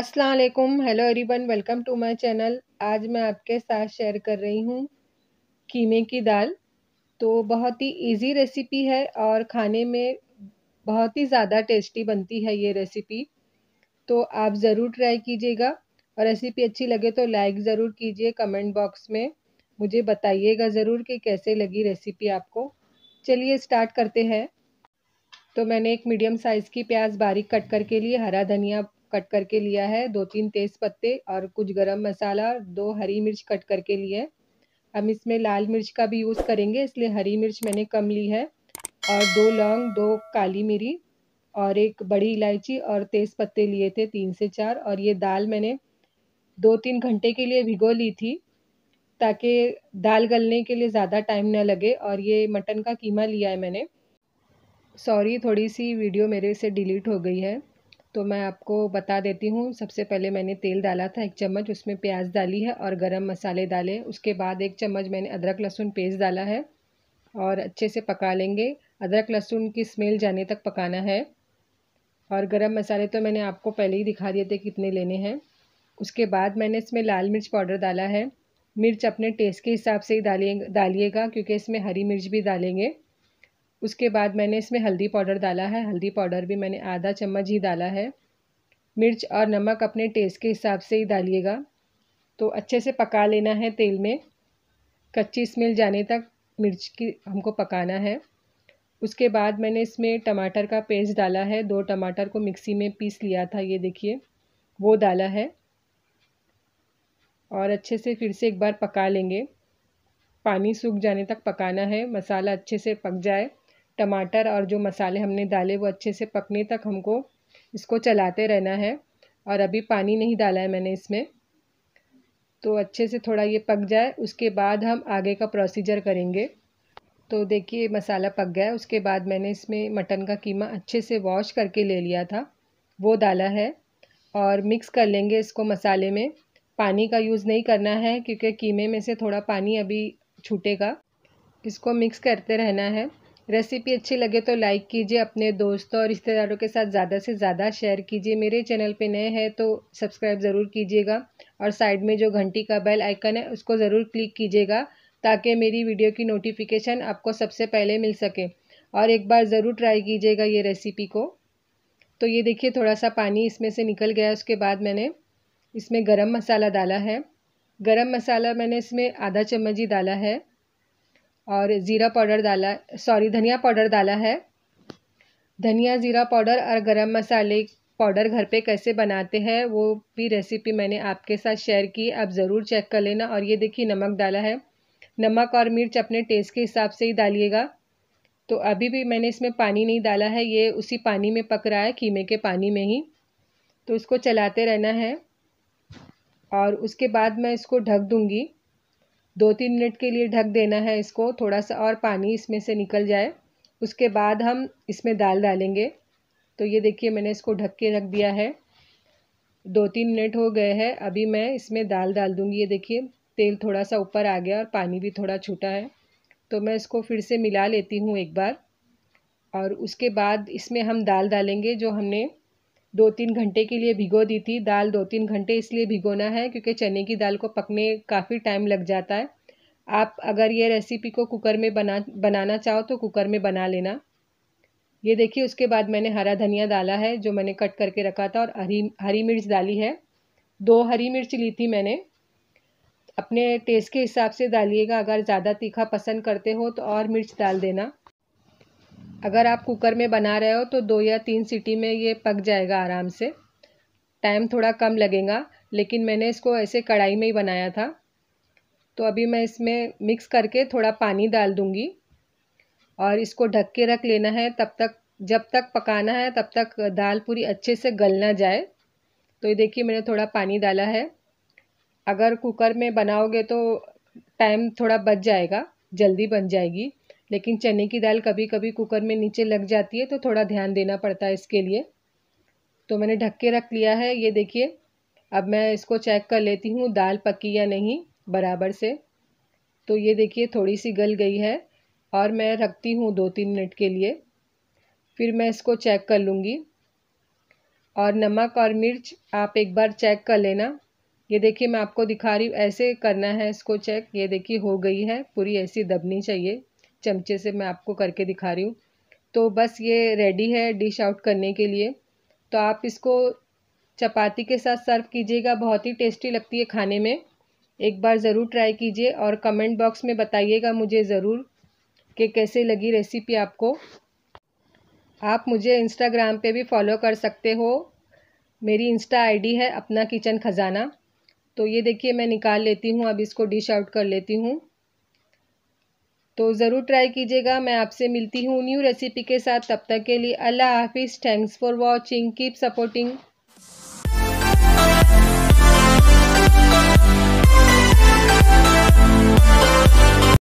अस्सलाम वालेकुम hello everyone welcome to my channel आज मैं आपके साथ शेयर कर रही हूँ कीमे की दाल तो बहुत ही इजी रेसिपी है और खाने में बहुत ही ज़्यादा टेस्टी बनती है ये रेसिपी तो आप ज़रूर ट्राई कीजिएगा और रेसिपी अच्छी लगे तो लाइक ज़रूर कीजिए कमेंट बॉक्स में मुझे बताइएगा ज़रूर कि कैसे लगी रेसिपी आपको चलिए स्टार्ट करते हैं तो मैंने एक मीडियम साइज़ की प्याज बारीक कट करके लिए हरा धनिया कट करके लिया है दो तीन तेज़ पत्ते और कुछ गरम मसाला दो हरी मिर्च कट करके लिए है हम इसमें लाल मिर्च का भी यूज़ करेंगे इसलिए हरी मिर्च मैंने कम ली है और दो लौंग दो काली मिरी और एक बड़ी इलायची और तेज़ पत्ते लिए थे तीन से चार और ये दाल मैंने दो तीन घंटे के लिए भिगो ली थी ताकि दाल गलने के लिए ज़्यादा टाइम ना लगे और ये मटन का कीमा लिया है मैंने सॉरी थोड़ी सी वीडियो मेरे से डिलीट हो गई है तो मैं आपको बता देती हूँ सबसे पहले मैंने तेल डाला था एक चम्मच उसमें प्याज डाली है और गरम मसाले डाले उसके बाद एक चम्मच मैंने अदरक लहसुन पेस्ट डाला है और अच्छे से पका लेंगे अदरक लहसुन की स्मेल जाने तक पकाना है और गरम मसाले तो मैंने आपको पहले ही दिखा दिए थे कितने लेने हैं उसके बाद मैंने इसमें लाल मिर्च पाउडर डाला है मिर्च अपने टेस्ट के हिसाब से ही डालिए डालिएगा क्योंकि इसमें हरी मिर्च भी डालेंगे उसके बाद मैंने इसमें हल्दी पाउडर डाला है हल्दी पाउडर भी मैंने आधा चम्मच ही डाला है मिर्च और नमक अपने टेस्ट के हिसाब से ही डालिएगा तो अच्छे से पका लेना है तेल में कच्ची स्मेल जाने तक मिर्च की हमको पकाना है उसके बाद मैंने इसमें टमाटर का पेस्ट डाला है दो टमाटर को मिक्सी में पीस लिया था ये देखिए वो डाला है और अच्छे से फिर से एक बार पका लेंगे पानी सूख जाने तक पकाना है मसाला अच्छे से पक जाए टमाटर और जो मसाले हमने डाले वो अच्छे से पकने तक हमको इसको चलाते रहना है और अभी पानी नहीं डाला है मैंने इसमें तो अच्छे से थोड़ा ये पक जाए उसके बाद हम आगे का प्रोसीजर करेंगे तो देखिए मसाला पक गया है उसके बाद मैंने इसमें मटन का कीमा अच्छे से वॉश करके ले लिया था वो डाला है और मिक्स कर लेंगे इसको मसाले में पानी का यूज़ नहीं करना है क्योंकि कीमे में से थोड़ा पानी अभी छूटेगा इसको मिक्स करते रहना है रेसिपी अच्छी लगे तो लाइक कीजिए अपने दोस्तों और रिश्तेदारों के साथ ज़्यादा से ज़्यादा शेयर कीजिए मेरे चैनल पे नए हैं तो सब्सक्राइब ज़रूर कीजिएगा और साइड में जो घंटी का बेल आइकन है उसको ज़रूर क्लिक कीजिएगा ताकि मेरी वीडियो की नोटिफिकेशन आपको सबसे पहले मिल सके और एक बार ज़रूर ट्राई कीजिएगा ये रेसिपी को तो ये देखिए थोड़ा सा पानी इसमें से निकल गया उसके बाद मैंने इसमें गर्म मसाला डाला है गर्म मसाला मैंने इसमें आधा चम्मच ही डाला है और ज़ीरा पाउडर डाला सॉरी धनिया पाउडर डाला है धनिया ज़ीरा पाउडर और गरम मसाले पाउडर घर पे कैसे बनाते हैं वो भी रेसिपी मैंने आपके साथ शेयर की आप ज़रूर चेक कर लेना और ये देखिए नमक डाला है नमक और मिर्च अपने टेस्ट के हिसाब से ही डालिएगा तो अभी भी मैंने इसमें पानी नहीं डाला है ये उसी पानी में पक रहा है कीमे के पानी में ही तो इसको चलाते रहना है और उसके बाद मैं इसको ढक दूँगी दो तीन मिनट के लिए ढक देना है इसको थोड़ा सा और पानी इसमें से निकल जाए उसके बाद हम इसमें दाल डालेंगे तो ये देखिए मैंने इसको ढक के रख दिया है दो तीन मिनट हो गए हैं अभी मैं इसमें दाल डाल दूँगी ये देखिए तेल थोड़ा सा ऊपर आ गया और पानी भी थोड़ा छूटा है तो मैं इसको फिर से मिला लेती हूँ एक बार और उसके बाद इसमें हम दाल डालेंगे जो हमने दो तीन घंटे के लिए भिगो दी थी दाल दो तीन घंटे इसलिए भिगोना है क्योंकि चने की दाल को पकने काफ़ी टाइम लग जाता है आप अगर ये रेसिपी को कुकर में बना बनाना चाहो तो कुकर में बना लेना ये देखिए उसके बाद मैंने हरा धनिया डाला है जो मैंने कट करके रखा था और हरी हरी मिर्च डाली है दो हरी मिर्च ली थी मैंने अपने टेस्ट के हिसाब से डालिएगा अगर ज़्यादा तीखा पसंद करते हो तो और मिर्च डाल देना अगर आप कुकर में बना रहे हो तो दो या तीन सीटी में ये पक जाएगा आराम से टाइम थोड़ा कम लगेगा लेकिन मैंने इसको ऐसे कढ़ाई में ही बनाया था तो अभी मैं इसमें मिक्स करके थोड़ा पानी डाल दूँगी और इसको ढक के रख लेना है तब तक जब तक पकाना है तब तक दाल पूरी अच्छे से गल ना जाए तो ये देखिए मैंने थोड़ा पानी डाला है अगर कुकर में बनाओगे तो टाइम थोड़ा बच जाएगा जल्दी बन जाएगी लेकिन चने की दाल कभी कभी कुकर में नीचे लग जाती है तो थोड़ा ध्यान देना पड़ता है इसके लिए तो मैंने ढक के रख लिया है ये देखिए अब मैं इसको चेक कर लेती हूँ दाल पकी या नहीं बराबर से तो ये देखिए थोड़ी सी गल गई है और मैं रखती हूँ दो तीन मिनट के लिए फिर मैं इसको चेक कर लूँगी और नमक और मिर्च आप एक बार चेक कर लेना ये देखिए मैं आपको दिखा रही हूँ ऐसे करना है इसको चेक ये देखिए हो गई है पूरी ऐसी दबनी चाहिए चमचे से मैं आपको करके दिखा रही हूँ तो बस ये रेडी है डिश आउट करने के लिए तो आप इसको चपाती के साथ सर्व कीजिएगा बहुत ही टेस्टी लगती है खाने में एक बार ज़रूर ट्राई कीजिए और कमेंट बॉक्स में बताइएगा मुझे ज़रूर कि कैसे लगी रेसिपी आपको आप मुझे इंस्टाग्राम पे भी फॉलो कर सकते हो मेरी इंस्टा आईडी है अपना किचन ख़जाना तो ये देखिए मैं निकाल लेती हूँ अब इसको डिश आउट कर लेती हूँ तो ज़रूर ट्राई कीजिएगा मैं आपसे मिलती हूँ न्यू रेसिपी के साथ तब तक के लिए अल्लाह हाफिज़ thanks for watching keep supporting